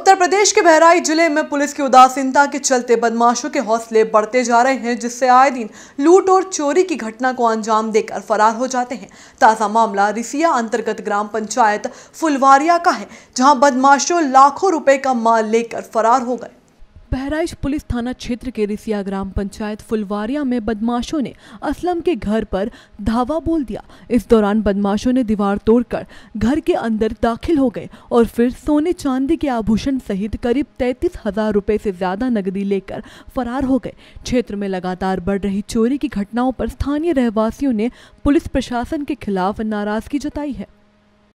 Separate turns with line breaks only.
उत्तर प्रदेश के बहराई जिले में पुलिस की उदासीनता के चलते बदमाशों के हौसले बढ़ते जा रहे हैं जिससे आए दिन लूट और चोरी की घटना को अंजाम देकर फरार हो जाते हैं ताज़ा मामला रिसिया अंतर्गत ग्राम पंचायत फुलवारिया का है जहां बदमाशों लाखों रुपए का माल लेकर फरार हो गए बहराइच पुलिस थाना क्षेत्र के रिसिया ग्राम पंचायत फुलवारिया में बदमाशों ने असलम के घर पर धावा बोल दिया इस दौरान बदमाशों ने दीवार तोड़कर घर के अंदर दाखिल हो गए और फिर सोने चांदी के आभूषण सहित करीब तैतीस हजार रुपये से ज्यादा नगदी लेकर फरार हो गए क्षेत्र में लगातार बढ़ रही चोरी की घटनाओं पर स्थानीय रहवासियों ने पुलिस प्रशासन के खिलाफ नाराजगी जताई है